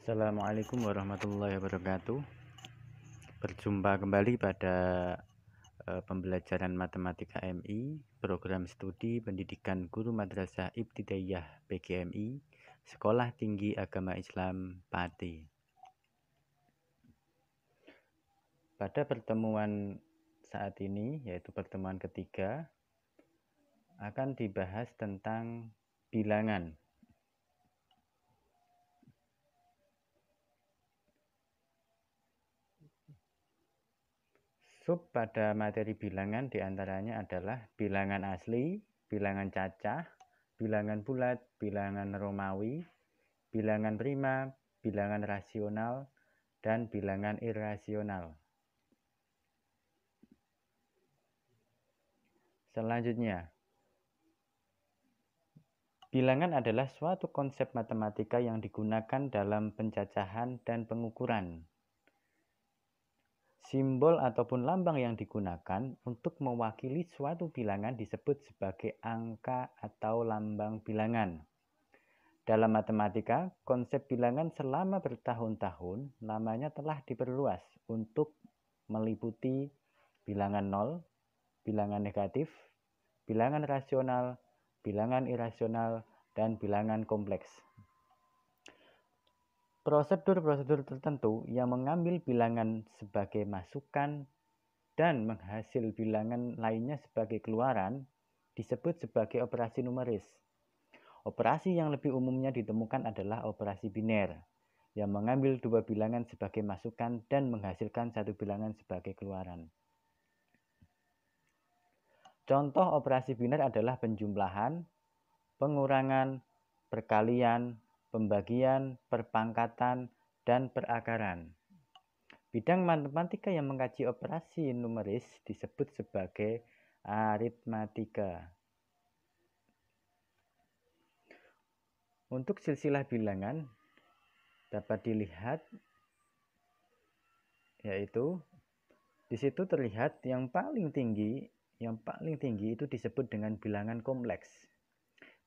Assalamualaikum warahmatullahi wabarakatuh Berjumpa kembali pada e, pembelajaran matematika MI Program Studi Pendidikan Guru Madrasah Ibtidaiyah PGMI Sekolah Tinggi Agama Islam Pati Pada pertemuan saat ini yaitu pertemuan ketiga akan dibahas tentang bilangan Sub pada materi bilangan diantaranya adalah bilangan asli, bilangan cacah, bilangan bulat, bilangan Romawi, bilangan prima, bilangan rasional, dan bilangan irasional. Selanjutnya, bilangan adalah suatu konsep matematika yang digunakan dalam pencacahan dan pengukuran Simbol ataupun lambang yang digunakan untuk mewakili suatu bilangan disebut sebagai angka atau lambang bilangan. Dalam matematika, konsep bilangan selama bertahun-tahun namanya telah diperluas untuk meliputi bilangan nol, bilangan negatif, bilangan rasional, bilangan irasional, dan bilangan kompleks prosedur-prosedur tertentu yang mengambil bilangan sebagai masukan dan menghasil bilangan lainnya sebagai keluaran disebut sebagai operasi numeris. Operasi yang lebih umumnya ditemukan adalah operasi biner yang mengambil dua bilangan sebagai masukan dan menghasilkan satu bilangan sebagai keluaran. Contoh operasi biner adalah penjumlahan, pengurangan, perkalian, pembagian, perpangkatan, dan perakaran. Bidang matematika yang mengkaji operasi numeris disebut sebagai aritmatika. Untuk silsilah bilangan dapat dilihat yaitu di situ terlihat yang paling tinggi, yang paling tinggi itu disebut dengan bilangan kompleks.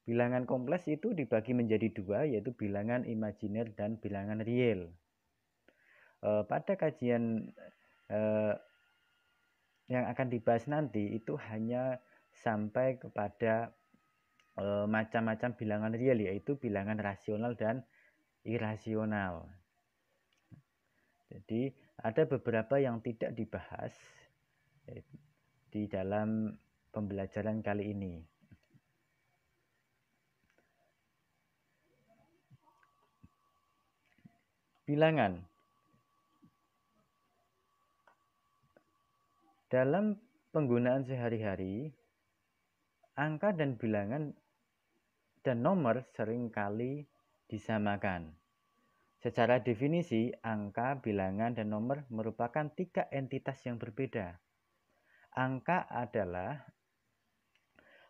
Bilangan kompleks itu dibagi menjadi dua, yaitu bilangan imajiner dan bilangan real. E, pada kajian e, yang akan dibahas nanti itu hanya sampai kepada e, macam-macam bilangan real, yaitu bilangan rasional dan irasional. Jadi ada beberapa yang tidak dibahas di dalam pembelajaran kali ini. bilangan. Dalam penggunaan sehari-hari, angka dan bilangan dan nomor seringkali disamakan. Secara definisi, angka, bilangan, dan nomor merupakan tiga entitas yang berbeda. Angka adalah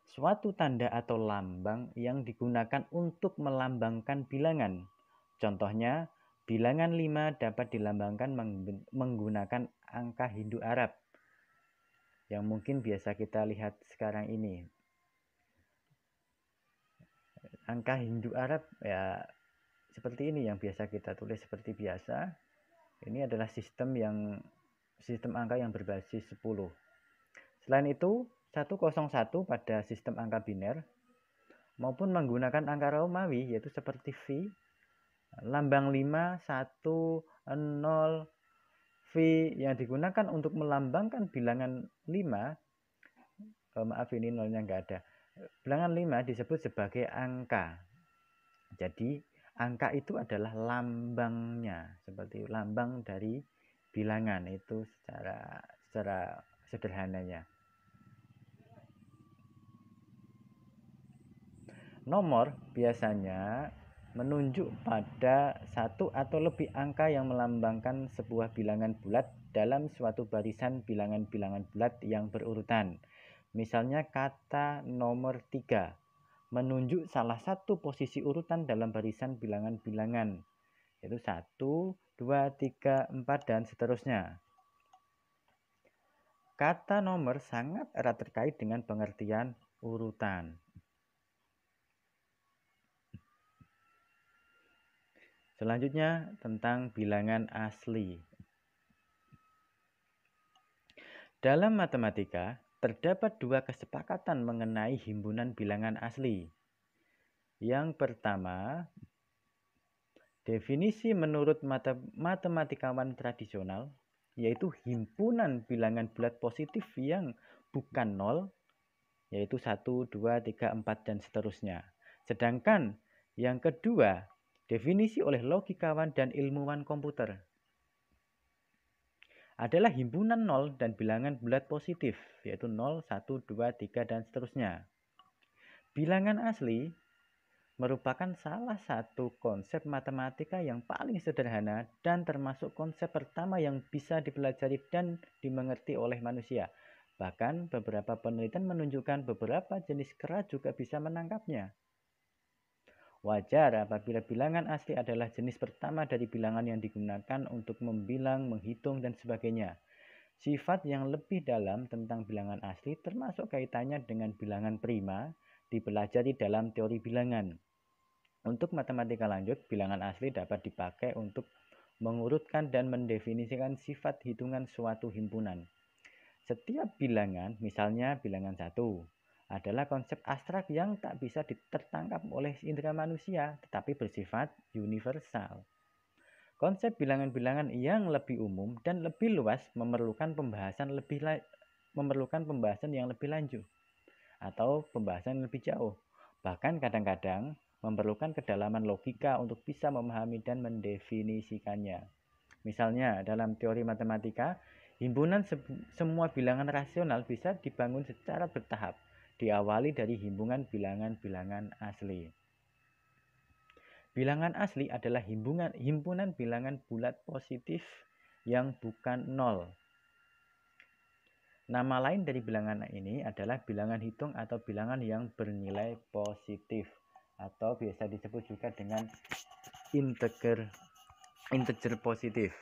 suatu tanda atau lambang yang digunakan untuk melambangkan bilangan. Contohnya, Bilangan 5 dapat dilambangkan menggunakan angka Hindu Arab yang mungkin biasa kita lihat sekarang ini. Angka Hindu Arab ya seperti ini yang biasa kita tulis seperti biasa. Ini adalah sistem yang sistem angka yang berbasis 10. Selain itu, 101 pada sistem angka biner maupun menggunakan angka Romawi yaitu seperti V lambang 5 1 0 V yang digunakan untuk melambangkan bilangan 5 oh, eh, maaf ini nolnya enggak ada bilangan 5 disebut sebagai angka jadi angka itu adalah lambangnya seperti lambang dari bilangan itu secara secara sederhananya nomor biasanya menunjuk pada satu atau lebih angka yang melambangkan sebuah bilangan bulat dalam suatu barisan bilangan-bilangan bulat yang berurutan. Misalnya kata nomor 3 menunjuk salah satu posisi urutan dalam barisan bilangan-bilangan yaitu 1, 2, 3, 4 dan seterusnya. Kata nomor sangat erat terkait dengan pengertian urutan. Selanjutnya tentang bilangan asli. Dalam matematika, terdapat dua kesepakatan mengenai himpunan bilangan asli. Yang pertama, definisi menurut matematikawan tradisional yaitu himpunan bilangan bulat positif yang bukan nol yaitu 1, 2, 3, 4 dan seterusnya. Sedangkan yang kedua Definisi oleh logikawan dan ilmuwan komputer adalah himpunan nol dan bilangan bulat positif, yaitu 0, 1, 2, 3, dan seterusnya. Bilangan asli merupakan salah satu konsep matematika yang paling sederhana dan termasuk konsep pertama yang bisa dipelajari dan dimengerti oleh manusia. Bahkan beberapa penelitian menunjukkan beberapa jenis kera juga bisa menangkapnya. Wajar apabila bilangan asli adalah jenis pertama dari bilangan yang digunakan untuk membilang, menghitung, dan sebagainya. Sifat yang lebih dalam tentang bilangan asli termasuk kaitannya dengan bilangan prima dipelajari dalam teori bilangan. Untuk matematika lanjut, bilangan asli dapat dipakai untuk mengurutkan dan mendefinisikan sifat hitungan suatu himpunan. Setiap bilangan, misalnya bilangan 1, adalah konsep abstrak yang tak bisa ditertangkap oleh indera manusia, tetapi bersifat universal. Konsep bilangan-bilangan yang lebih umum dan lebih luas memerlukan pembahasan lebih la- memerlukan pembahasan yang lebih lanjut atau pembahasan yang lebih jauh. Bahkan kadang-kadang memerlukan kedalaman logika untuk bisa memahami dan mendefinisikannya. Misalnya, dalam teori matematika, himpunan se semua bilangan rasional bisa dibangun secara bertahap diawali dari himbungan bilangan-bilangan asli. Bilangan asli adalah himbungan, himpunan bilangan bulat positif yang bukan nol. Nama lain dari bilangan ini adalah bilangan hitung atau bilangan yang bernilai positif atau biasa disebut juga dengan integer integer positif.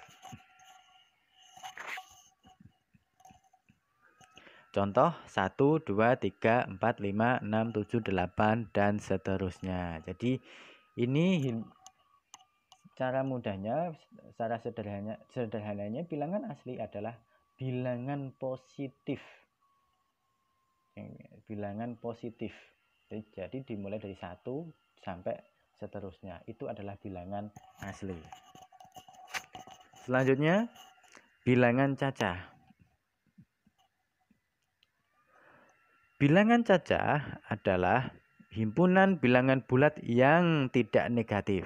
Contoh 1, 2, 3, 4, 5, 6, 7, 8, dan seterusnya. Jadi ini cara mudahnya, cara sederhana, sederhananya bilangan asli adalah bilangan positif. Bilangan positif. Jadi dimulai dari 1 sampai seterusnya. Itu adalah bilangan asli. Selanjutnya, bilangan cacah. Bilangan cacah adalah himpunan bilangan bulat yang tidak negatif,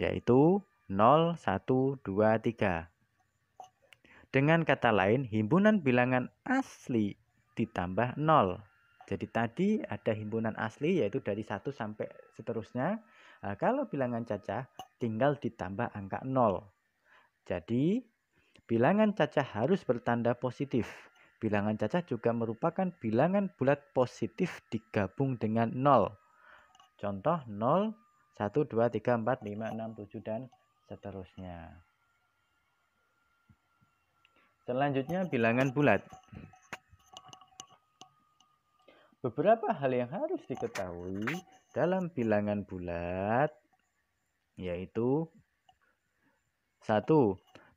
yaitu 0, 1, 2, 3. Dengan kata lain, himpunan bilangan asli ditambah 0. Jadi tadi ada himpunan asli yaitu dari 1 sampai seterusnya. Nah, kalau bilangan cacah tinggal ditambah angka 0. Jadi bilangan cacah harus bertanda positif Bilangan cacah juga merupakan bilangan bulat positif digabung dengan 0. Contoh 0, 1, 2, 3, 4, 5, 6, 7, dan seterusnya. Selanjutnya bilangan bulat. Beberapa hal yang harus diketahui dalam bilangan bulat yaitu 1.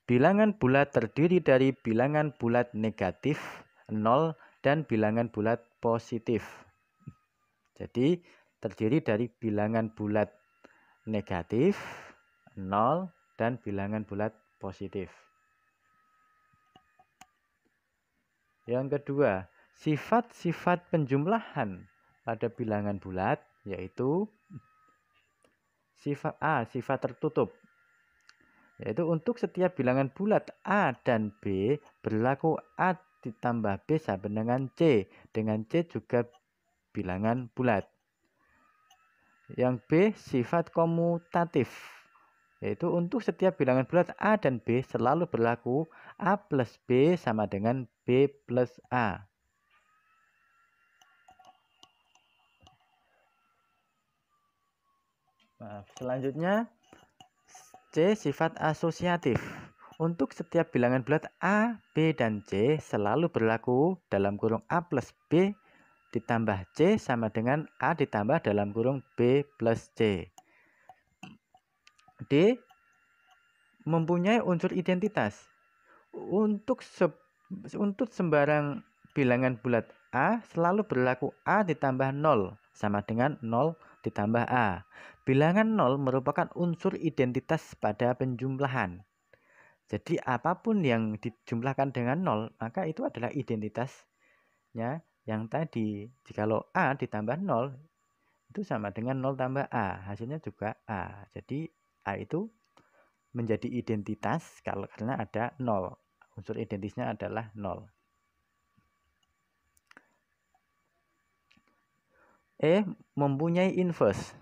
Bilangan bulat terdiri dari bilangan bulat negatif 0 dan bilangan bulat positif. Jadi terdiri dari bilangan bulat negatif 0 dan bilangan bulat positif. Yang kedua, sifat-sifat penjumlahan pada bilangan bulat yaitu sifat A, sifat tertutup yaitu untuk setiap bilangan bulat A dan B berlaku A ditambah B sama dengan C. Dengan C juga bilangan bulat. Yang B sifat komutatif. Yaitu untuk setiap bilangan bulat A dan B selalu berlaku A plus B sama dengan B plus A. Maaf, selanjutnya C. Sifat asosiatif. Untuk setiap bilangan bulat A, B, dan C selalu berlaku dalam kurung A plus B ditambah C sama dengan A ditambah dalam kurung B plus C. D. Mempunyai unsur identitas. Untuk, se untuk sembarang bilangan bulat A selalu berlaku A ditambah 0 sama dengan 0 ditambah A. Bilangan 0 merupakan unsur identitas pada penjumlahan. Jadi apapun yang dijumlahkan dengan 0 maka itu adalah identitasnya yang tadi. jika lo A ditambah 0 itu sama dengan 0 tambah A. Hasilnya juga A. Jadi A itu menjadi identitas kalau karena ada 0. Unsur identitasnya adalah 0. E mempunyai inverse.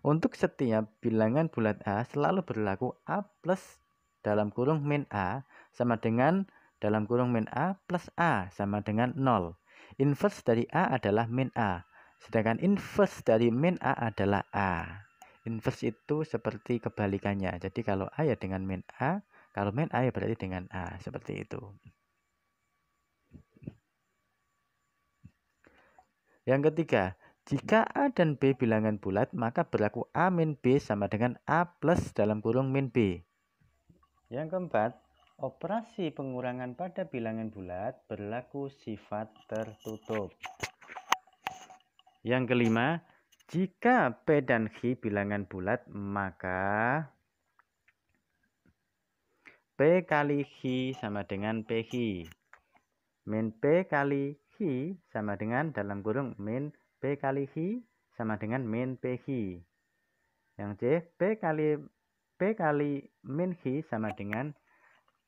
Untuk setiap bilangan bulat A selalu berlaku A plus dalam kurung min A sama dengan dalam kurung min A plus A sama dengan 0. Inverse dari A adalah min A. Sedangkan inverse dari min A adalah A. Inverse itu seperti kebalikannya. Jadi kalau A ya dengan min A, kalau min A ya berarti dengan A. Seperti itu. Yang ketiga, jika A dan B bilangan bulat, maka berlaku A min B sama dengan A plus dalam kurung min B. Yang keempat, operasi pengurangan pada bilangan bulat berlaku sifat tertutup. Yang kelima, jika P dan Q bilangan bulat, maka P kali Q sama dengan PQ. Min P kali Hi sama dengan dalam kurung min p kali hi sama dengan min P hi. Yang C, P kali P kali min hi sama dengan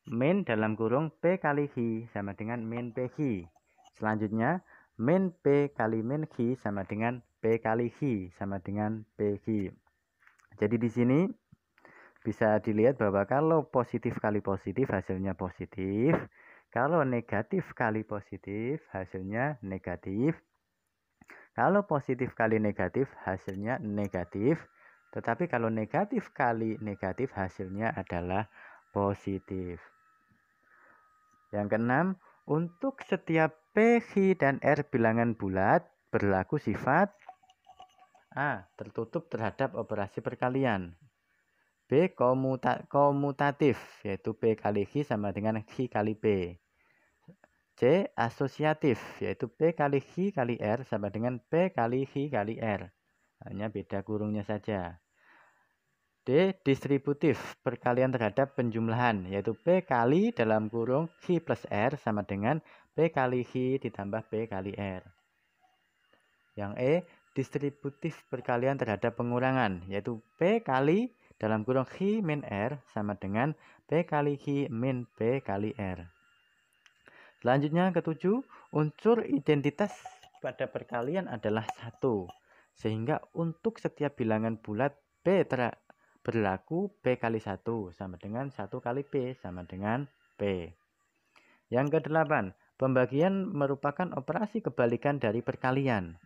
min dalam kurung P kali hi sama dengan min P hi. Selanjutnya, min P kali min hi sama dengan P kali hi sama dengan P hi. Jadi di sini bisa dilihat bahwa kalau positif kali positif hasilnya positif, kalau negatif kali positif, hasilnya negatif. Kalau positif kali negatif, hasilnya negatif. Tetapi kalau negatif kali negatif, hasilnya adalah positif. Yang keenam, untuk setiap p PH dan R bilangan bulat berlaku sifat A. Tertutup terhadap operasi perkalian. B. Komuta komutatif, yaitu P kali H sama dengan H kali p C. Asosiatif, yaitu P kali H kali R sama dengan P kali H kali R. Hanya beda kurungnya saja. D. Distributif, perkalian terhadap penjumlahan, yaitu P kali dalam kurung H plus R sama dengan P kali H ditambah P kali R. Yang E. Distributif perkalian terhadap pengurangan, yaitu P kali dalam kurung H min R sama dengan P kali H min P kali R. Selanjutnya ketujuh, unsur identitas pada perkalian adalah satu, sehingga untuk setiap bilangan bulat B berlaku B kali satu sama dengan satu kali B sama dengan B. Yang kedelapan, pembagian merupakan operasi kebalikan dari perkalian.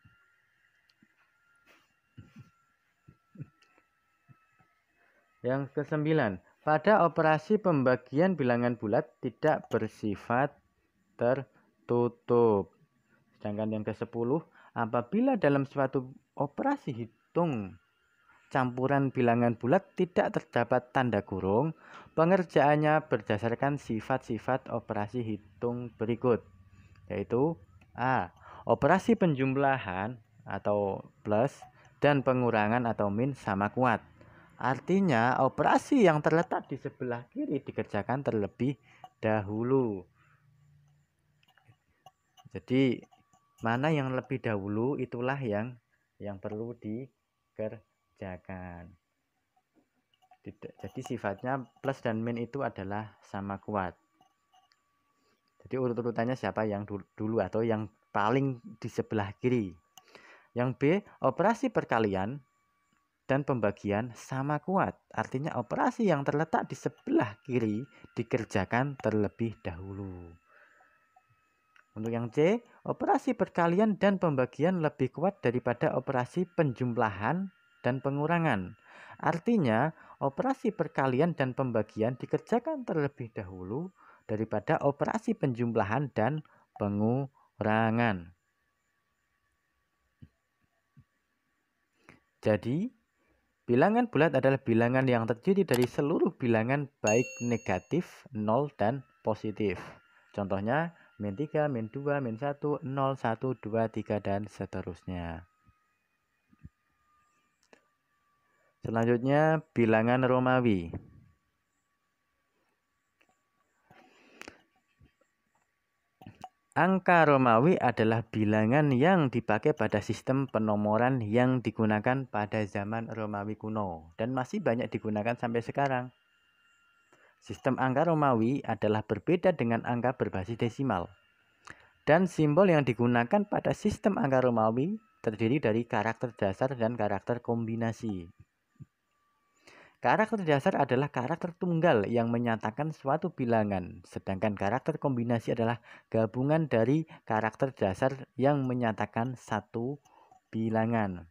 Yang kesembilan, pada operasi pembagian bilangan bulat tidak bersifat tertutup. Sedangkan yang ke-10, apabila dalam suatu operasi hitung campuran bilangan bulat tidak terdapat tanda kurung, pengerjaannya berdasarkan sifat-sifat operasi hitung berikut, yaitu A. Operasi penjumlahan atau plus dan pengurangan atau min sama kuat. Artinya, operasi yang terletak di sebelah kiri dikerjakan terlebih dahulu. Jadi mana yang lebih dahulu itulah yang yang perlu dikerjakan. jadi sifatnya plus dan min itu adalah sama kuat. Jadi urut-urutannya siapa yang dulu atau yang paling di sebelah kiri. Yang B, operasi perkalian dan pembagian sama kuat. Artinya operasi yang terletak di sebelah kiri dikerjakan terlebih dahulu. Untuk yang C, operasi perkalian dan pembagian lebih kuat daripada operasi penjumlahan dan pengurangan. Artinya, operasi perkalian dan pembagian dikerjakan terlebih dahulu daripada operasi penjumlahan dan pengurangan. Jadi, bilangan bulat adalah bilangan yang terdiri dari seluruh bilangan baik negatif, nol, dan positif. Contohnya min 3, min 2, min 1, 0, 1, 2, 3, dan seterusnya. Selanjutnya, bilangan Romawi. Angka Romawi adalah bilangan yang dipakai pada sistem penomoran yang digunakan pada zaman Romawi kuno dan masih banyak digunakan sampai sekarang. Sistem angka Romawi adalah berbeda dengan angka berbasis desimal. Dan simbol yang digunakan pada sistem angka Romawi terdiri dari karakter dasar dan karakter kombinasi. Karakter dasar adalah karakter tunggal yang menyatakan suatu bilangan, sedangkan karakter kombinasi adalah gabungan dari karakter dasar yang menyatakan satu bilangan.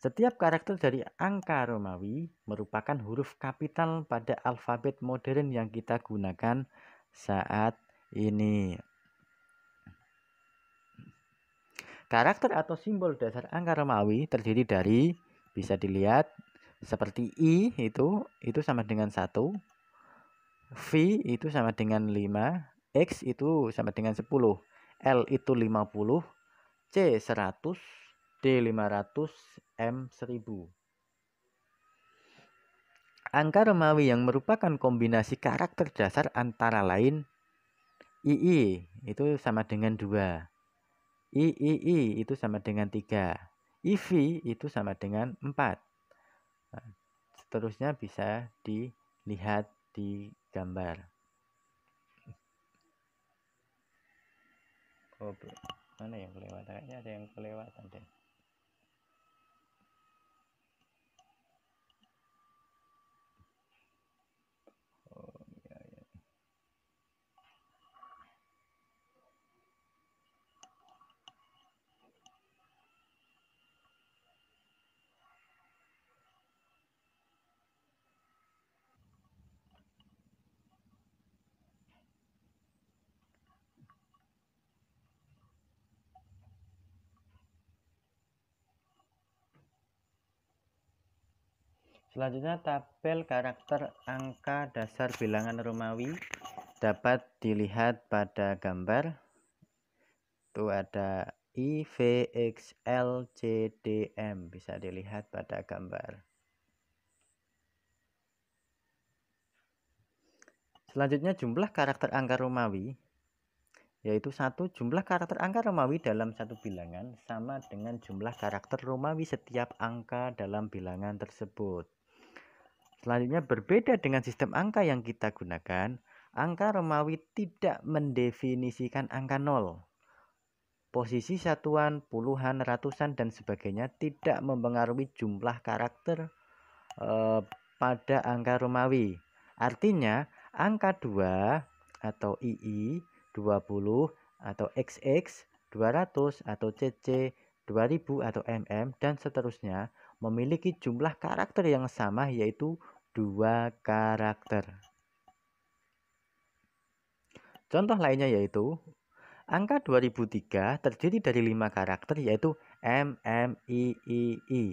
Setiap karakter dari angka Romawi merupakan huruf kapital pada alfabet modern yang kita gunakan saat ini. Karakter atau simbol dasar angka Romawi terdiri dari bisa dilihat seperti I itu itu sama dengan 1, V itu sama dengan 5, X itu sama dengan 10, L itu 50, C 100, D500, M1000. Angka Romawi yang merupakan kombinasi karakter dasar antara lain II itu sama dengan 2. III itu sama dengan 3. IV itu sama dengan 4. Nah, seterusnya bisa dilihat di gambar. Oh, mana yang kelewatan? Kayaknya ada yang kelewatan deh. Selanjutnya tabel karakter angka dasar bilangan Romawi dapat dilihat pada gambar. Itu ada I, V, X, L, C, D, M. Bisa dilihat pada gambar. Selanjutnya jumlah karakter angka Romawi yaitu satu jumlah karakter angka Romawi dalam satu bilangan sama dengan jumlah karakter Romawi setiap angka dalam bilangan tersebut. Selanjutnya berbeda dengan sistem angka yang kita gunakan, angka Romawi tidak mendefinisikan angka nol. Posisi satuan, puluhan, ratusan dan sebagainya tidak mempengaruhi jumlah karakter e, pada angka Romawi. Artinya, angka 2 atau II 20 atau XX 200 atau CC 2000 atau mm dan seterusnya memiliki jumlah karakter yang sama yaitu dua karakter. Contoh lainnya yaitu angka 2003 terdiri dari lima karakter yaitu M, M, I, I, I.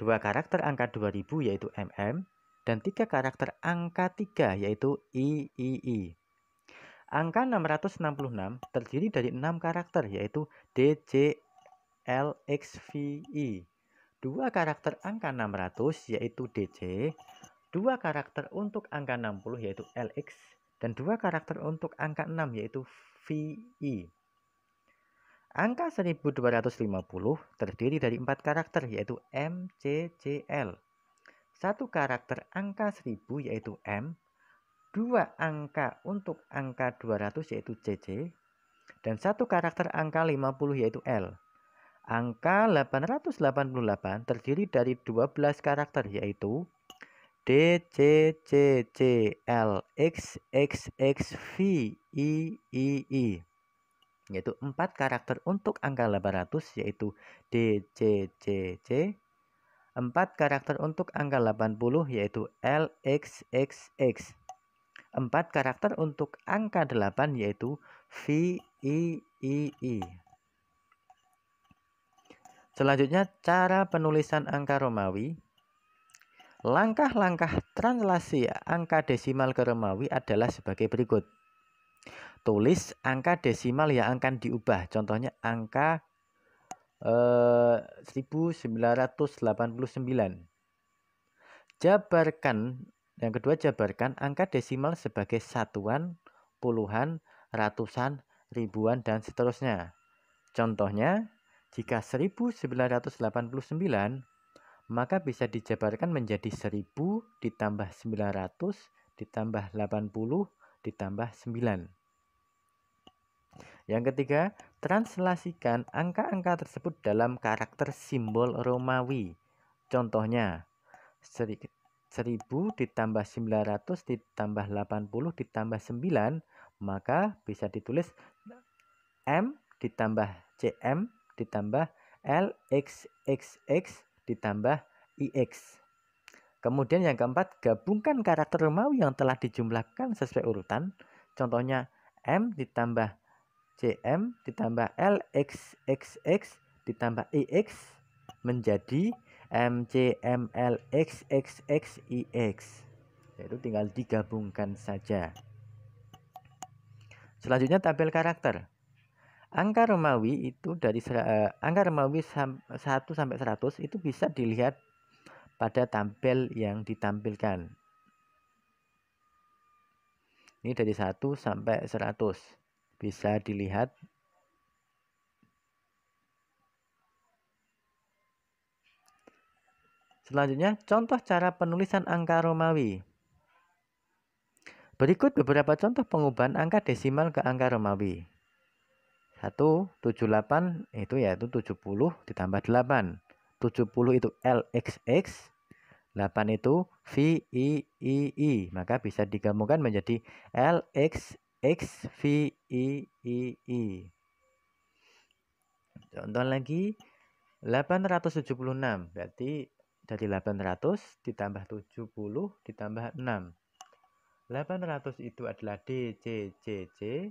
Dua karakter angka 2000 yaitu MM dan tiga karakter angka 3 yaitu I, I, I. Angka 666 terdiri dari enam karakter yaitu D, J, V, I dua karakter angka 600 yaitu DC, dua karakter untuk angka 60 yaitu LX, dan dua karakter untuk angka 6 yaitu VI. Angka 1250 terdiri dari empat karakter yaitu M, C, C, L. Satu karakter angka 1000 yaitu M, dua angka untuk angka 200 yaitu CC, dan satu karakter angka 50 yaitu L. Angka 888 terdiri dari 12 karakter yaitu D, C, C, C, L, X, X, X, V, I, I, I. Yaitu 4 karakter untuk angka 800 yaitu D, C, C, C. 4 karakter untuk angka 80 yaitu L, X, X, X. 4 karakter untuk angka 8 yaitu V, I, I, I. Selanjutnya, cara penulisan angka Romawi. Langkah-langkah translasi angka desimal ke Romawi adalah sebagai berikut. Tulis angka desimal yang akan diubah. Contohnya angka eh, 1989. Jabarkan, yang kedua jabarkan angka desimal sebagai satuan, puluhan, ratusan, ribuan, dan seterusnya. Contohnya jika 1989, maka bisa dijabarkan menjadi 1000 ditambah 900 ditambah 80 ditambah 9. Yang ketiga, translasikan angka-angka tersebut dalam karakter simbol Romawi. Contohnya, 1000 ditambah 900 ditambah 80 ditambah 9, maka bisa ditulis M ditambah CM ditambah LXXX ditambah IX. Kemudian yang keempat, gabungkan karakter Romawi yang telah dijumlahkan sesuai urutan. Contohnya M ditambah CM ditambah LXXX ditambah IX menjadi MCMLXXXIX. Yaitu tinggal digabungkan saja. Selanjutnya tabel karakter angka Romawi itu dari uh, angka Romawi 1 sampai 100 itu bisa dilihat pada tampil yang ditampilkan. Ini dari 1 sampai 100 bisa dilihat Selanjutnya, contoh cara penulisan angka Romawi. Berikut beberapa contoh pengubahan angka desimal ke angka Romawi. 178 itu yaitu 70 ditambah 8. 70 itu LXX, 8 itu VIII, maka bisa digabungkan menjadi LXXVIII. Contoh lagi 876 berarti dari 800 ditambah 70 ditambah 6. 800 itu adalah DCCC,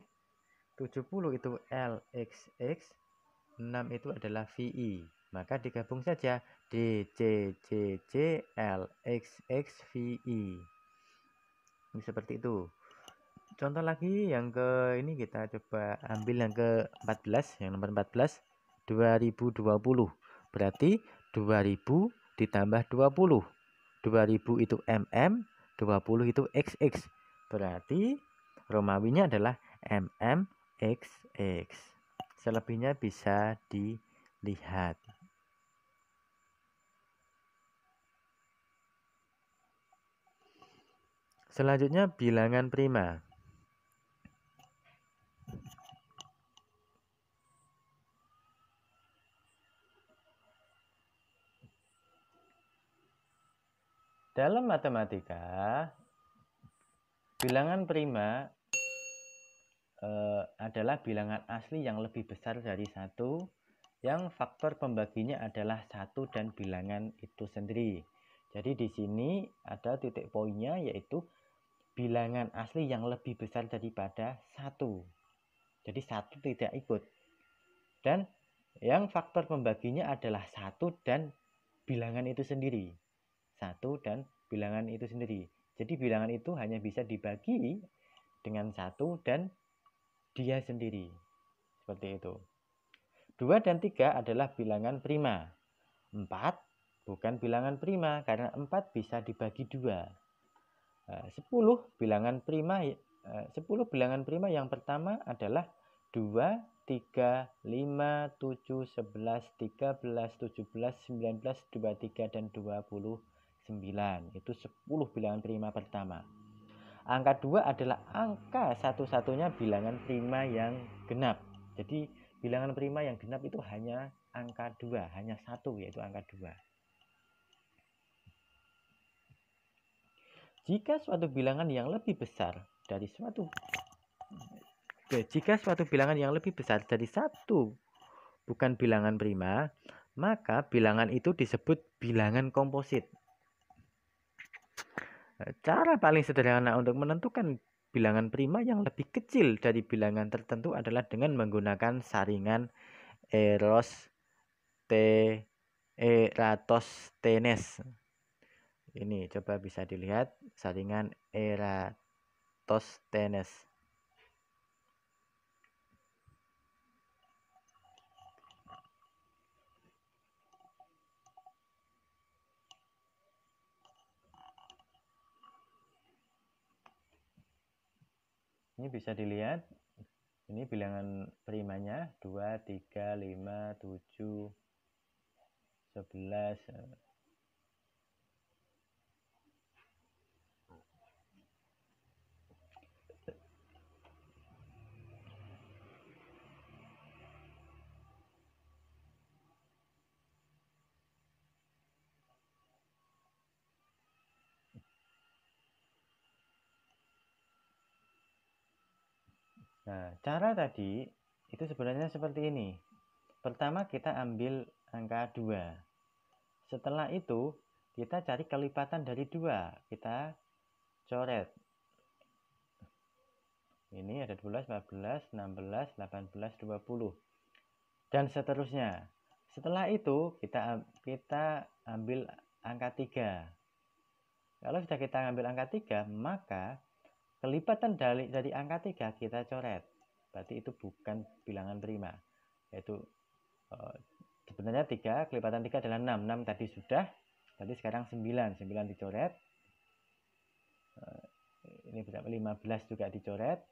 70 itu LXX, 6 itu adalah VI. Maka digabung saja DCCC LXX VI. Ini seperti itu. Contoh lagi yang ke ini kita coba ambil yang ke 14, yang nomor 14 2020. Berarti 2000 ditambah 20. 2000 itu mm, 20 itu xx. Berarti Romawinya adalah mm XX. Selebihnya bisa dilihat. Selanjutnya bilangan prima. Dalam matematika, bilangan prima eh, adalah bilangan asli yang lebih besar dari satu yang faktor pembaginya adalah satu dan bilangan itu sendiri. Jadi di sini ada titik poinnya yaitu bilangan asli yang lebih besar daripada satu. Jadi satu tidak ikut. Dan yang faktor pembaginya adalah satu dan bilangan itu sendiri. Satu dan bilangan itu sendiri. Jadi bilangan itu hanya bisa dibagi dengan satu dan dia sendiri. Seperti itu. dua dan tiga adalah bilangan prima. empat bukan bilangan prima karena empat bisa dibagi dua eh, sepuluh bilangan prima eh, sepuluh bilangan prima yang pertama adalah dua tiga lima tujuh 2, 3, 5, 7, 11, 13, 17, 19, tiga dan dua puluh sembilan Itu sepuluh bilangan prima pertama. Angka 2 adalah angka satu-satunya bilangan prima yang genap. Jadi bilangan prima yang genap itu hanya angka 2, hanya satu yaitu angka 2. jika suatu bilangan yang lebih besar dari suatu jika suatu bilangan yang lebih besar dari satu bukan bilangan prima maka bilangan itu disebut bilangan komposit Eh, cara paling sederhana untuk menentukan bilangan prima yang lebih kecil dari bilangan tertentu adalah dengan menggunakan saringan eros te Eratosthenes. Ini coba bisa dilihat saringan Eratosthenes. Ini bisa dilihat, ini bilangan primanya 2, 3, 5, 7, 11, Nah, cara tadi itu sebenarnya seperti ini. Pertama kita ambil angka 2. Setelah itu kita cari kelipatan dari 2. Kita coret. Ini ada 12, 14, 16, 18, 20. Dan seterusnya. Setelah itu kita kita ambil angka 3. Kalau sudah kita ambil angka 3, maka Kelipatan dalik dari angka 3 kita coret. Berarti itu bukan bilangan prima. Yaitu e, sebenarnya 3, kelipatan 3 adalah 6. 6 tadi sudah, berarti sekarang 9. 9 dicoret. E, ini berapa? 15 juga dicoret.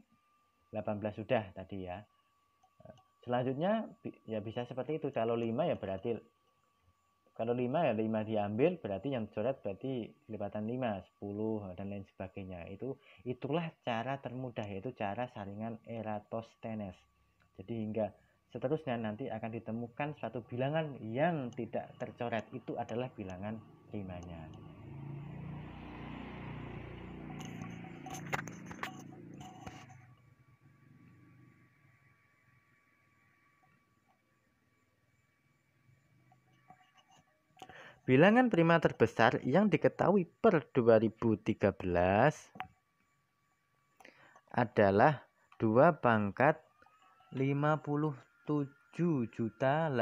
18 sudah tadi ya. Eh, selanjutnya ya bisa seperti itu. Kalau 5 ya berarti kalau 5 ya 5 diambil berarti yang coret berarti lipatan 5, 10 dan lain sebagainya. Itu itulah cara termudah yaitu cara saringan Eratosthenes. Jadi hingga seterusnya nanti akan ditemukan suatu bilangan yang tidak tercoret itu adalah bilangan 5-nya. Bilangan prima terbesar yang diketahui per 2013 adalah 2 pangkat 57.885.161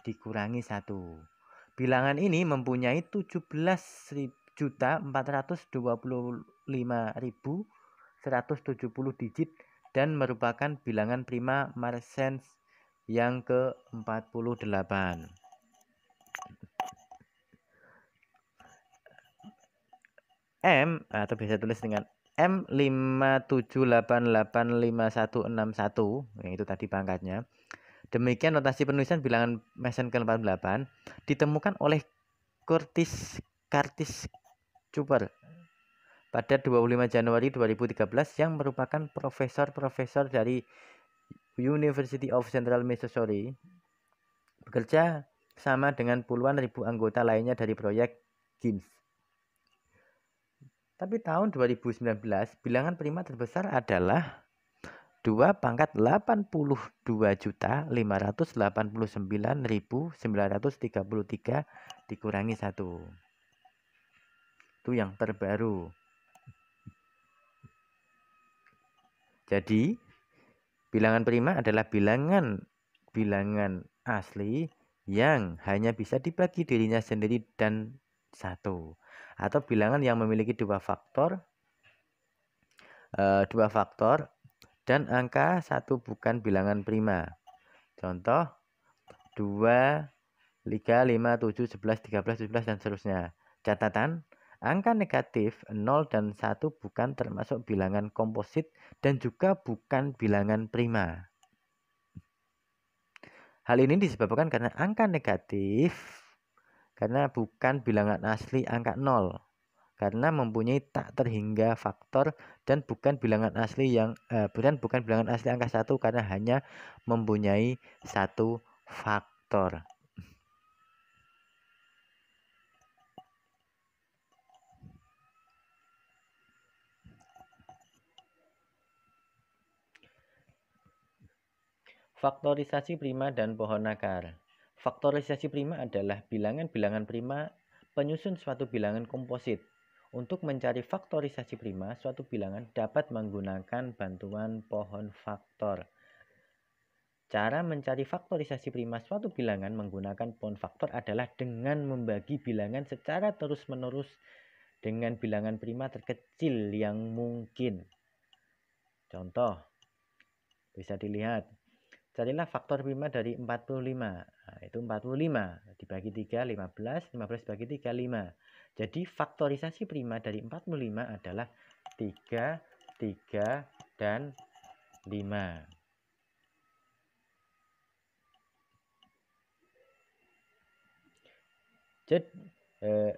dikurangi 1. Bilangan ini mempunyai 17.425.170 digit dan merupakan bilangan prima Marsens yang ke-48. M atau ah, bisa tulis dengan M57885161 yang itu tadi pangkatnya. Demikian notasi penulisan bilangan Mason ke-48 ditemukan oleh Curtis Curtis Cooper pada 25 Januari 2013 yang merupakan profesor-profesor dari University of Central Missouri bekerja sama dengan puluhan ribu anggota lainnya dari proyek GIMS. Tapi tahun 2019 bilangan prima terbesar adalah 2 pangkat 82.589.933 dikurangi 1. Itu yang terbaru. Jadi Bilangan prima adalah bilangan bilangan asli yang hanya bisa dibagi dirinya sendiri dan satu atau bilangan yang memiliki dua faktor e, dua faktor dan angka satu bukan bilangan prima contoh 2 3 5 7 11 13 17 dan seterusnya catatan Angka negatif 0 dan 1 bukan termasuk bilangan komposit dan juga bukan bilangan prima. Hal ini disebabkan karena angka negatif karena bukan bilangan asli angka 0 karena mempunyai tak terhingga faktor dan bukan bilangan asli yang eh, bukan bukan bilangan asli angka 1 karena hanya mempunyai satu faktor. Faktorisasi prima dan pohon akar. Faktorisasi prima adalah bilangan-bilangan prima penyusun suatu bilangan komposit. Untuk mencari faktorisasi prima, suatu bilangan dapat menggunakan bantuan pohon faktor. Cara mencari faktorisasi prima suatu bilangan menggunakan pohon faktor adalah dengan membagi bilangan secara terus-menerus dengan bilangan prima terkecil yang mungkin. Contoh, bisa dilihat Carilah faktor prima dari 45. Nah, itu 45 dibagi 3 15, 15 dibagi 3 5. Jadi faktorisasi prima dari 45 adalah 3, 3 dan 5. Jadi eh,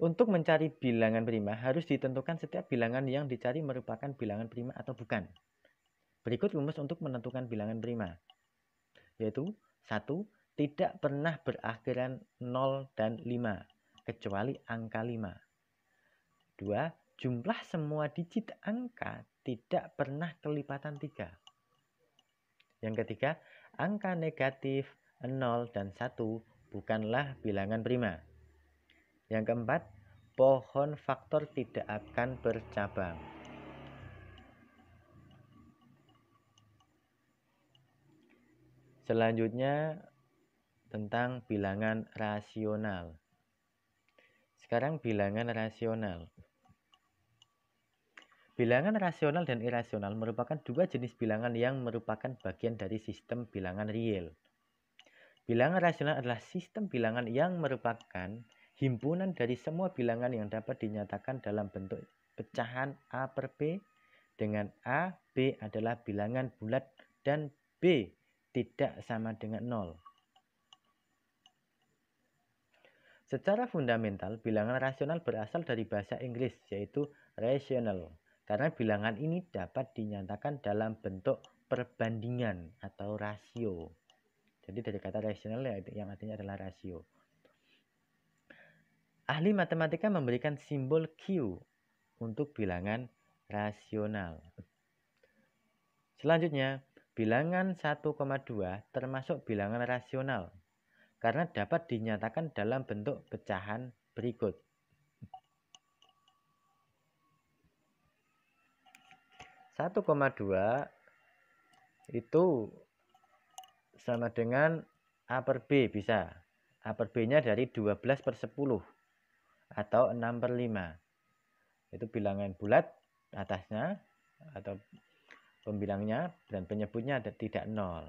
untuk mencari bilangan prima harus ditentukan setiap bilangan yang dicari merupakan bilangan prima atau bukan. Berikut rumus untuk menentukan bilangan prima, yaitu 1. Tidak pernah berakhiran 0 dan 5, kecuali angka 5. 2. Jumlah semua digit angka tidak pernah kelipatan 3. Yang ketiga, angka negatif 0 dan 1 bukanlah bilangan prima. Yang keempat, pohon faktor tidak akan bercabang. Selanjutnya tentang bilangan rasional. Sekarang bilangan rasional. Bilangan rasional dan irasional merupakan dua jenis bilangan yang merupakan bagian dari sistem bilangan real. Bilangan rasional adalah sistem bilangan yang merupakan himpunan dari semua bilangan yang dapat dinyatakan dalam bentuk pecahan A per B dengan A, B adalah bilangan bulat dan B tidak sama dengan nol. Secara fundamental, bilangan rasional berasal dari bahasa Inggris, yaitu rational, karena bilangan ini dapat dinyatakan dalam bentuk perbandingan atau rasio. Jadi dari kata rasional ya, yang artinya adalah rasio. Ahli matematika memberikan simbol Q untuk bilangan rasional. Selanjutnya, Bilangan 1,2 termasuk bilangan rasional karena dapat dinyatakan dalam bentuk pecahan berikut. Satu koma dua itu sama dengan A per B bisa. A per B-nya dari belas per sepuluh atau enam per lima Itu bilangan bulat atasnya atau Pembilangnya dan penyebutnya ada tidak nol.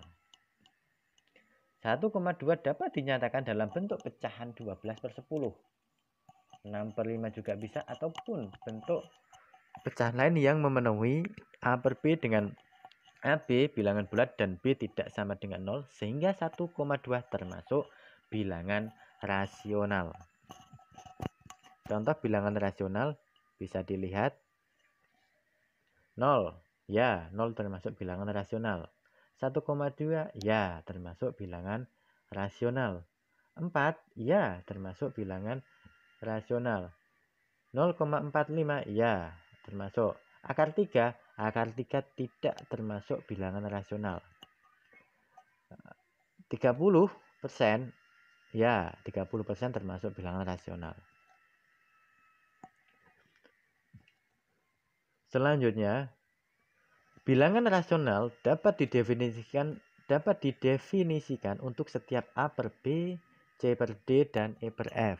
1,2 dapat dinyatakan dalam bentuk pecahan 12 per 10. 6 per 5 juga bisa ataupun bentuk pecahan lain yang memenuhi A per B dengan AB bilangan bulat dan B tidak sama dengan 0 sehingga 1,2 termasuk bilangan rasional. Contoh bilangan rasional bisa dilihat 0 Ya, 0 termasuk bilangan rasional. 1,2 ya termasuk bilangan rasional. 4 ya termasuk bilangan rasional. 0,45 ya termasuk. Akar 3, akar 3 tidak termasuk bilangan rasional. 30% ya, 30% termasuk bilangan rasional. Selanjutnya, Bilangan rasional dapat didefinisikan dapat didefinisikan untuk setiap A per B, C per D, dan E per F.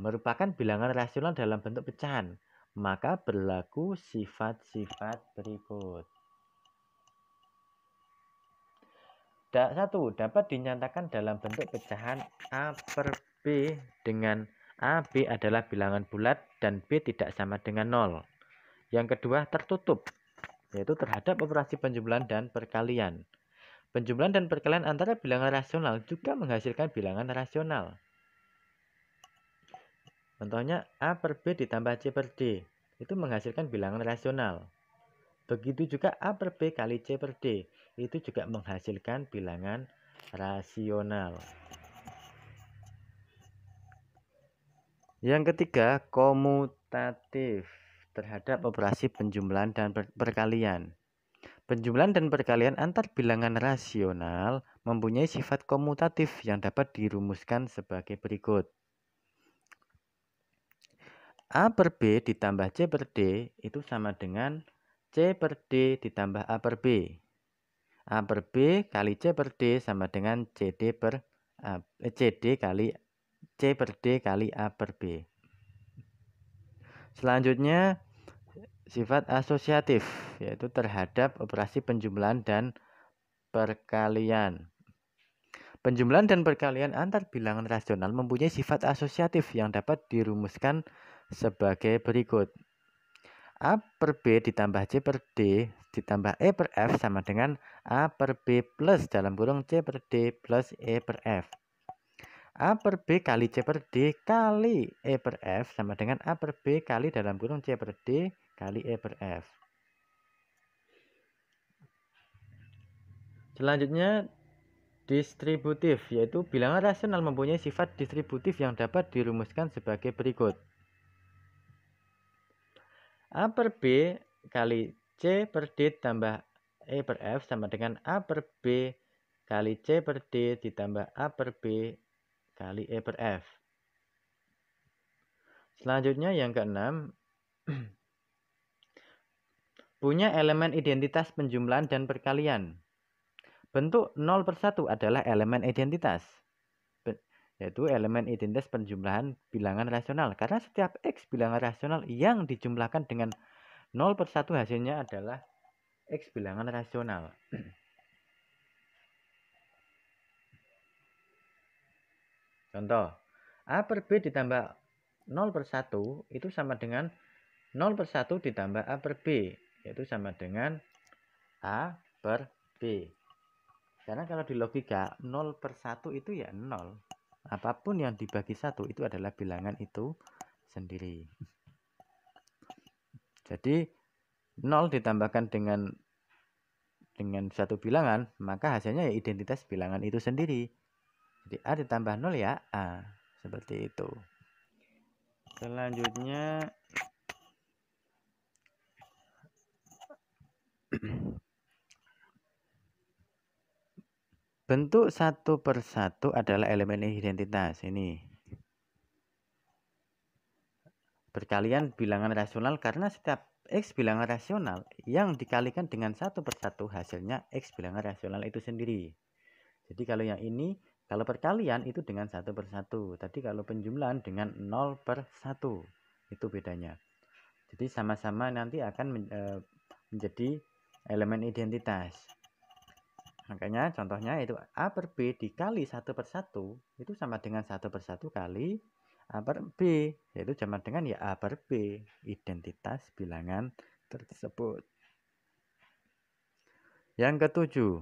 Merupakan bilangan rasional dalam bentuk pecahan, maka berlaku sifat-sifat berikut. Satu, dapat dinyatakan dalam bentuk pecahan A per B dengan A, B adalah bilangan bulat dan B tidak sama dengan nol Yang kedua, tertutup yaitu terhadap operasi penjumlahan dan perkalian. Penjumlahan dan perkalian antara bilangan rasional juga menghasilkan bilangan rasional. Contohnya A per B ditambah C per D itu menghasilkan bilangan rasional. Begitu juga A per B kali C per D itu juga menghasilkan bilangan rasional. Yang ketiga, komutatif terhadap operasi penjumlahan dan perkalian. Penjumlahan dan perkalian antar bilangan rasional mempunyai sifat komutatif yang dapat dirumuskan sebagai berikut. A per B ditambah C per D itu sama dengan C per D ditambah A per B. A per B kali C per D sama dengan CD per A, eh, CD kali C per D kali A per B. Selanjutnya sifat asosiatif yaitu terhadap operasi penjumlahan dan perkalian. Penjumlahan dan perkalian antar bilangan rasional mempunyai sifat asosiatif yang dapat dirumuskan sebagai berikut. A per B ditambah C per D ditambah E per F sama dengan A per B plus dalam kurung C per D plus E per F. A per B kali C per D kali E per F sama dengan A per B kali dalam kurung C per D kali E per F. Selanjutnya distributif yaitu bilangan rasional mempunyai sifat distributif yang dapat dirumuskan sebagai berikut. A per B kali C per D tambah E per F sama dengan A per B kali C per D ditambah A per B kali E per F. Selanjutnya yang keenam, punya elemen identitas penjumlahan dan perkalian. Bentuk 0 per 1 adalah elemen identitas, yaitu elemen identitas penjumlahan bilangan rasional. Karena setiap X bilangan rasional yang dijumlahkan dengan 0 per 1 hasilnya adalah X bilangan rasional. Contoh, A per B ditambah 0 per 1 itu sama dengan 0 per 1 ditambah A per B, yaitu sama dengan A per B. Karena kalau di logika 0 per 1 itu ya 0. Apapun yang dibagi 1 itu adalah bilangan itu sendiri. Jadi 0 ditambahkan dengan dengan satu bilangan, maka hasilnya ya identitas bilangan itu sendiri. Jadi A ditambah 0 ya A. Seperti itu. Selanjutnya bentuk satu persatu adalah elemen identitas ini berkalian bilangan rasional karena setiap X bilangan rasional yang dikalikan dengan satu persatu hasilnya X bilangan rasional itu sendiri. Jadi kalau yang ini kalau perkalian itu dengan satu persatu. Tadi kalau penjumlahan dengan 0 per 1. Itu bedanya. Jadi sama-sama nanti akan e, menjadi elemen identitas. Makanya contohnya itu A per B dikali satu per 1 itu sama dengan satu per 1 kali A per B. Yaitu sama dengan ya A per B. Identitas bilangan tersebut. Yang ketujuh,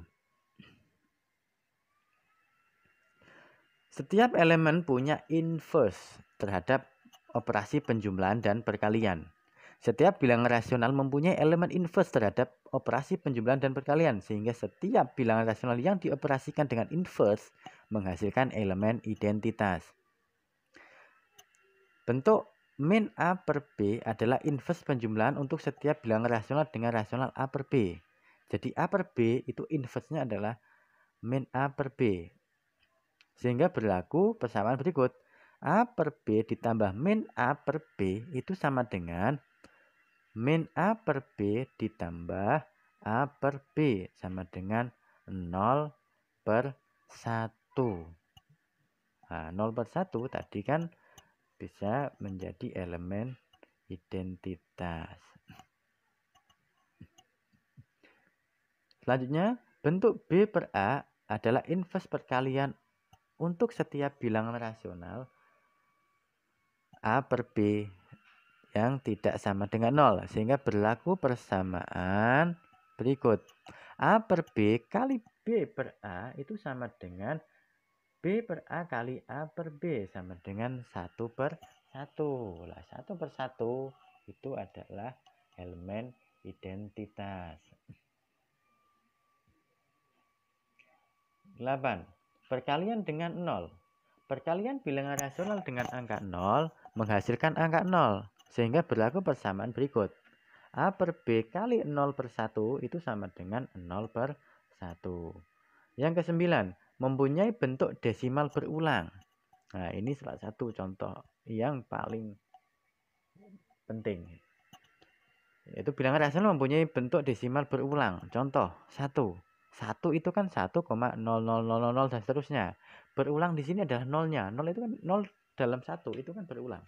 Setiap elemen punya inverse terhadap operasi penjumlahan dan perkalian. Setiap bilangan rasional mempunyai elemen inverse terhadap operasi penjumlahan dan perkalian, sehingga setiap bilangan rasional yang dioperasikan dengan inverse menghasilkan elemen identitas. Bentuk min A per B adalah inverse penjumlahan untuk setiap bilangan rasional dengan rasional A per B. Jadi A per B itu inverse-nya adalah min A per B. Sehingga berlaku persamaan berikut. A per B ditambah min A per B itu sama dengan min A per B ditambah A per B sama dengan 0 per 1. Nah, 0 per 1 tadi kan bisa menjadi elemen identitas. Selanjutnya, bentuk B per A adalah inverse perkalian untuk setiap bilangan rasional A per B yang tidak sama dengan 0 sehingga berlaku persamaan berikut. A per B kali B per A itu sama dengan B per A kali A per B sama dengan 1 per 1. Lah 1 per 1 itu adalah elemen identitas. 8 perkalian dengan 0. Perkalian bilangan rasional dengan angka 0 menghasilkan angka 0, sehingga berlaku persamaan berikut. A per B kali 0 per 1 itu sama dengan 0 per 1. Yang kesembilan, mempunyai bentuk desimal berulang. Nah, ini salah satu contoh yang paling penting. Yaitu bilangan rasional mempunyai bentuk desimal berulang. Contoh 1 satu itu kan 1,0000 dan seterusnya berulang di sini adalah nolnya nol itu kan nol dalam satu itu kan berulang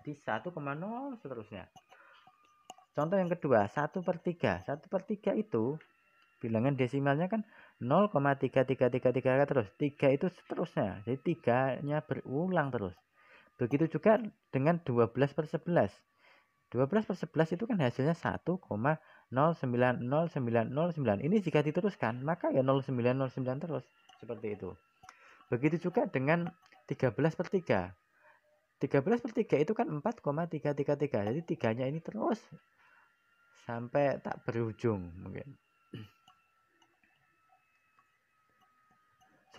di 1,0 seterusnya contoh yang kedua 1 per 3 1 per 3 itu bilangan desimalnya kan 0,3333 terus 3 itu seterusnya jadi 3 nya berulang terus begitu juga dengan 12 per 11 12 per 11 itu kan hasilnya 1,0000 090909 ini jika diteruskan maka ya 0909 terus seperti itu begitu juga dengan 13 per 3 13 per 3 itu kan 4,333 jadi tiganya ini terus sampai tak berujung mungkin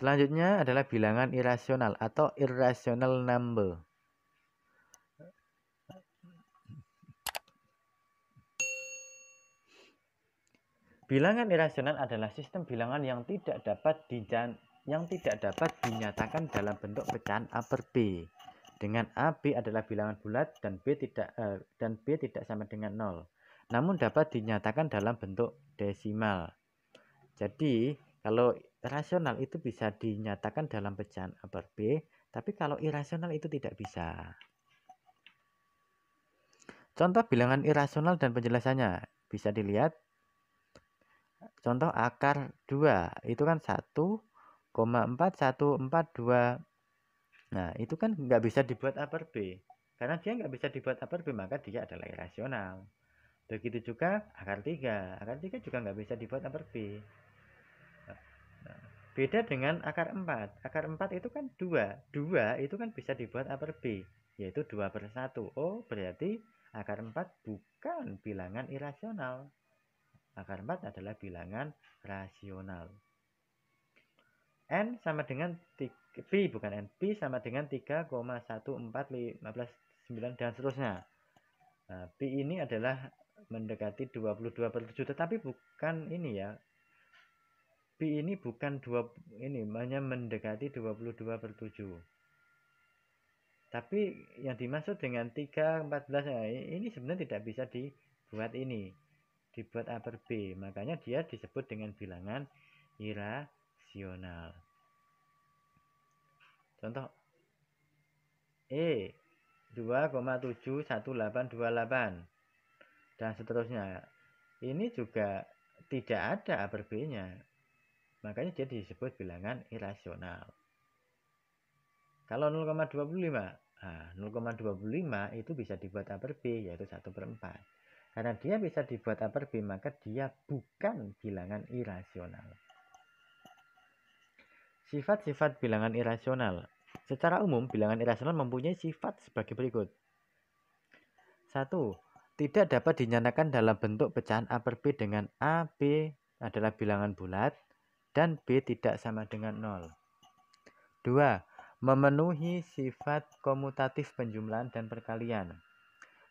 selanjutnya adalah bilangan irasional atau irrational number Bilangan irasional adalah sistem bilangan yang tidak dapat dijan yang tidak dapat dinyatakan dalam bentuk pecahan A per B. Dengan A, B adalah bilangan bulat dan B tidak uh, dan B tidak sama dengan 0. Namun dapat dinyatakan dalam bentuk desimal. Jadi, kalau rasional itu bisa dinyatakan dalam pecahan A per B, tapi kalau irasional itu tidak bisa. Contoh bilangan irasional dan penjelasannya bisa dilihat contoh akar 2 itu kan 1,4142 nah itu kan nggak bisa dibuat A per B karena dia nggak bisa dibuat A per B maka dia adalah irasional begitu juga akar 3 akar 3 juga nggak bisa dibuat A per B beda dengan akar 4 akar 4 itu kan 2 2 itu kan bisa dibuat A per B yaitu 2 per 1 oh berarti akar 4 bukan bilangan irasional akar 4 adalah bilangan rasional. N sama dengan 3, bukan N, P sama dengan 3,14159 dan seterusnya. Nah, P ini adalah mendekati 22 per 7 tetapi bukan ini ya. P ini bukan 2 ini hanya mendekati 22 per 7 tapi yang dimaksud dengan 3,14 nah, ini sebenarnya tidak bisa dibuat ini dibuat A per B. Makanya dia disebut dengan bilangan irasional. Contoh E 2,71828 dan seterusnya. Ini juga tidak ada A per B-nya. Makanya dia disebut bilangan irasional. Kalau 0,25, nah 0,25 itu bisa dibuat A per B yaitu 1 per 4. Karena dia bisa dibuat upper B, maka dia bukan bilangan irasional. Sifat-sifat bilangan irasional. Secara umum, bilangan irasional mempunyai sifat sebagai berikut. Satu, Tidak dapat dinyatakan dalam bentuk pecahan upper B dengan A, B adalah bilangan bulat, dan B tidak sama dengan 0. 2. Memenuhi sifat komutatif penjumlahan dan perkalian.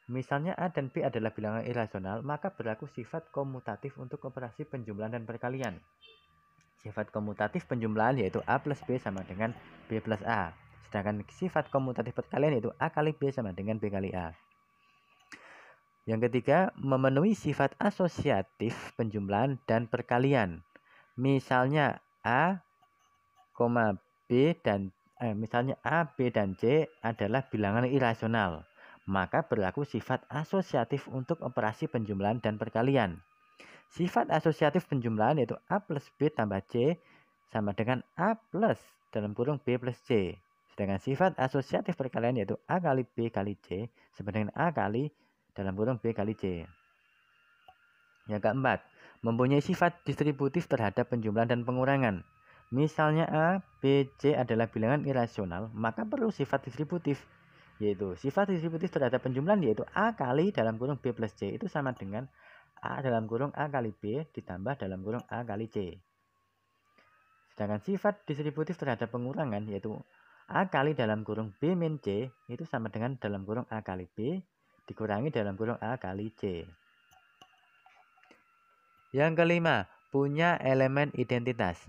Misalnya A dan B adalah bilangan irasional, maka berlaku sifat komutatif untuk operasi penjumlahan dan perkalian. Sifat komutatif penjumlahan yaitu A plus B sama dengan B plus A. Sedangkan sifat komutatif perkalian yaitu A kali B sama dengan B kali A. Yang ketiga, memenuhi sifat asosiatif penjumlahan dan perkalian. Misalnya A, B dan eh, misalnya A, B dan C adalah bilangan irasional maka berlaku sifat asosiatif untuk operasi penjumlahan dan perkalian. Sifat asosiatif penjumlahan yaitu A plus B tambah C sama dengan A plus dalam kurung B plus C. Sedangkan sifat asosiatif perkalian yaitu A kali B kali C sama dengan A kali dalam kurung B kali C. Yang keempat, mempunyai sifat distributif terhadap penjumlahan dan pengurangan. Misalnya A, B, C adalah bilangan irasional, maka perlu sifat distributif yaitu sifat distributif terhadap penjumlahan yaitu A kali dalam kurung B plus C itu sama dengan A dalam kurung A kali B ditambah dalam kurung A kali C. Sedangkan sifat distributif terhadap pengurangan yaitu A kali dalam kurung B min C itu sama dengan dalam kurung A kali B dikurangi dalam kurung A kali C. Yang kelima, punya elemen identitas.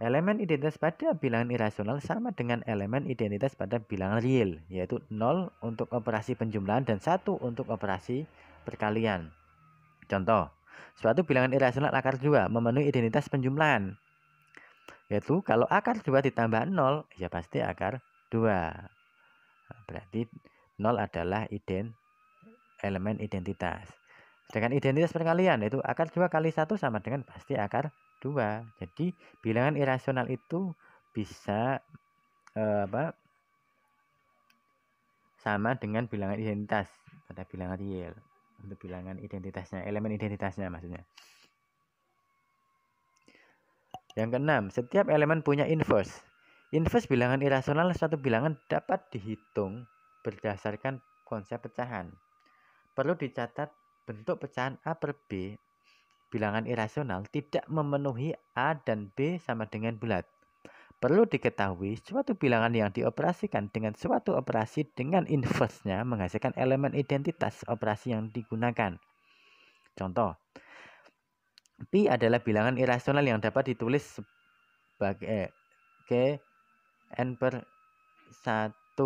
Elemen identitas pada bilangan irasional sama dengan elemen identitas pada bilangan real, yaitu 0 untuk operasi penjumlahan dan 1 untuk operasi perkalian. Contoh, suatu bilangan irasional akar 2 memenuhi identitas penjumlahan, yaitu kalau akar 2 ditambah 0, ya pasti akar 2. Berarti 0 adalah ident elemen identitas. Sedangkan identitas perkalian yaitu akar 2 kali 1 sama dengan pasti akar dua jadi bilangan irasional itu bisa eh, apa sama dengan bilangan identitas pada bilangan real untuk bilangan identitasnya elemen identitasnya maksudnya yang keenam setiap elemen punya inverse inverse bilangan irasional suatu bilangan dapat dihitung berdasarkan konsep pecahan perlu dicatat bentuk pecahan A per B bilangan irasional tidak memenuhi A dan B sama dengan bulat. Perlu diketahui, suatu bilangan yang dioperasikan dengan suatu operasi dengan inverse-nya menghasilkan elemen identitas operasi yang digunakan. Contoh, Pi adalah bilangan irasional yang dapat ditulis sebagai ke eh, N per 1.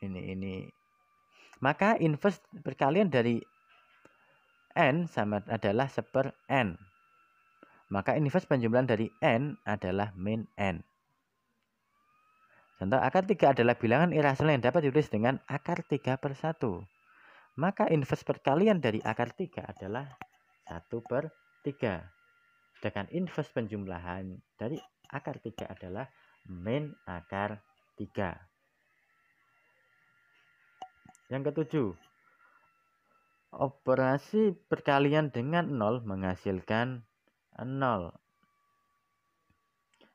Ini, ini. Maka inverse perkalian dari n sama adalah seper n. Maka inverse penjumlahan dari n adalah min n. Contoh akar 3 adalah bilangan irasional yang dapat ditulis dengan akar 3 per 1. Maka inverse perkalian dari akar 3 adalah 1 per 3. Sedangkan inverse penjumlahan dari akar 3 adalah min akar 3. Yang ketujuh, Operasi perkalian dengan 0 menghasilkan 0.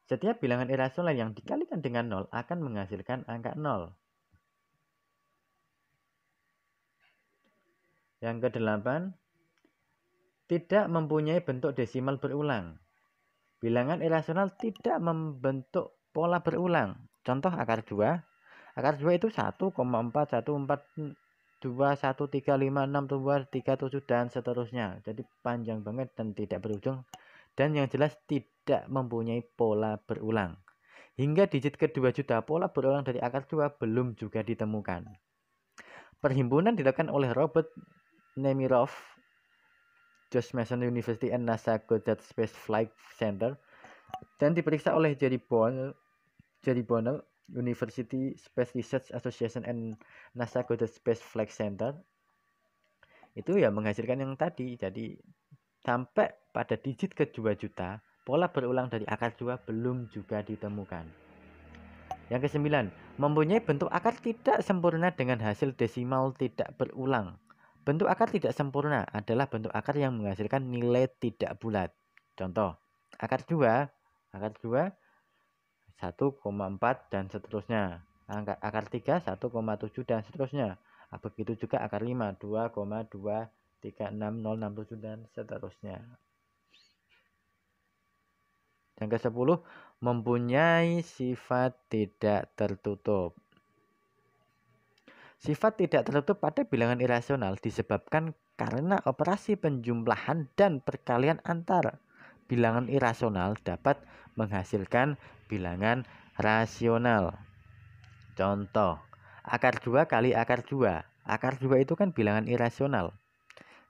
Setiap bilangan irasional yang dikalikan dengan 0 akan menghasilkan angka 0. Yang ke-8 tidak mempunyai bentuk desimal berulang. Bilangan irasional tidak membentuk pola berulang. Contoh akar 2. Akar 2 itu 1,4144 2, 1, 3, 5, 6, 2, 3, 7 dan seterusnya jadi panjang banget dan tidak berujung dan yang jelas tidak mempunyai pola berulang hingga digit ke-2 juta pola berulang dari akar 2 belum juga ditemukan perhimpunan dilakukan oleh Robert Nemirov George Mason University and NASA Goddard Space Flight Center dan diperiksa oleh Jerry Bonnell, Jerry Bonnell University Space Research Association and NASA Goddard Space Flight Center itu ya menghasilkan yang tadi jadi sampai pada digit ke ke-2 juta pola berulang dari akar dua belum juga ditemukan yang kesembilan mempunyai bentuk akar tidak sempurna dengan hasil desimal tidak berulang bentuk akar tidak sempurna adalah bentuk akar yang menghasilkan nilai tidak bulat contoh akar dua akar dua 1,4 dan seterusnya. Angka, akar 3 1,7 dan seterusnya. Ah, begitu juga akar 5 36067 dan seterusnya. Yang ke-10 mempunyai sifat tidak tertutup. Sifat tidak tertutup pada bilangan irasional disebabkan karena operasi penjumlahan dan perkalian antar bilangan irasional dapat menghasilkan bilangan rasional. Contoh, akar 2 kali akar 2. Akar 2 itu kan bilangan irasional.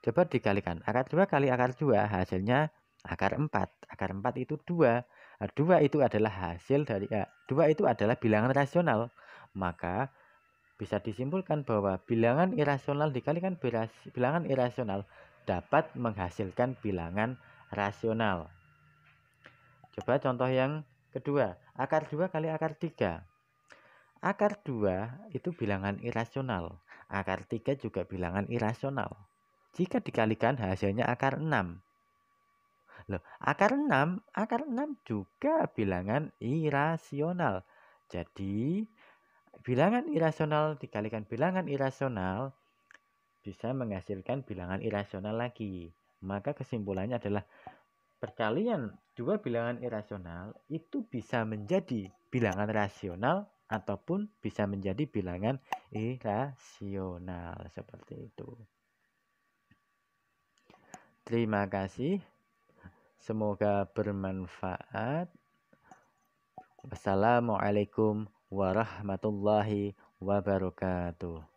Coba dikalikan. Akar 2 kali akar 2 hasilnya akar 4. Akar 4 itu 2. 2 nah, itu adalah hasil dari eh, A. 2 itu adalah bilangan rasional. Maka bisa disimpulkan bahwa bilangan irasional dikalikan bilangan irasional dapat menghasilkan bilangan rasional rasional. Coba contoh yang kedua, akar 2 kali akar 3. Akar 2 itu bilangan irasional. Akar 3 juga bilangan irasional. Jika dikalikan hasilnya akar 6. Loh, akar 6, akar 6 juga bilangan irasional. Jadi, bilangan irasional dikalikan bilangan irasional bisa menghasilkan bilangan irasional lagi. Maka kesimpulannya adalah perkalian dua bilangan irasional itu bisa menjadi bilangan rasional ataupun bisa menjadi bilangan irasional seperti itu. Terima kasih. Semoga bermanfaat. Wassalamualaikum warahmatullahi wabarakatuh.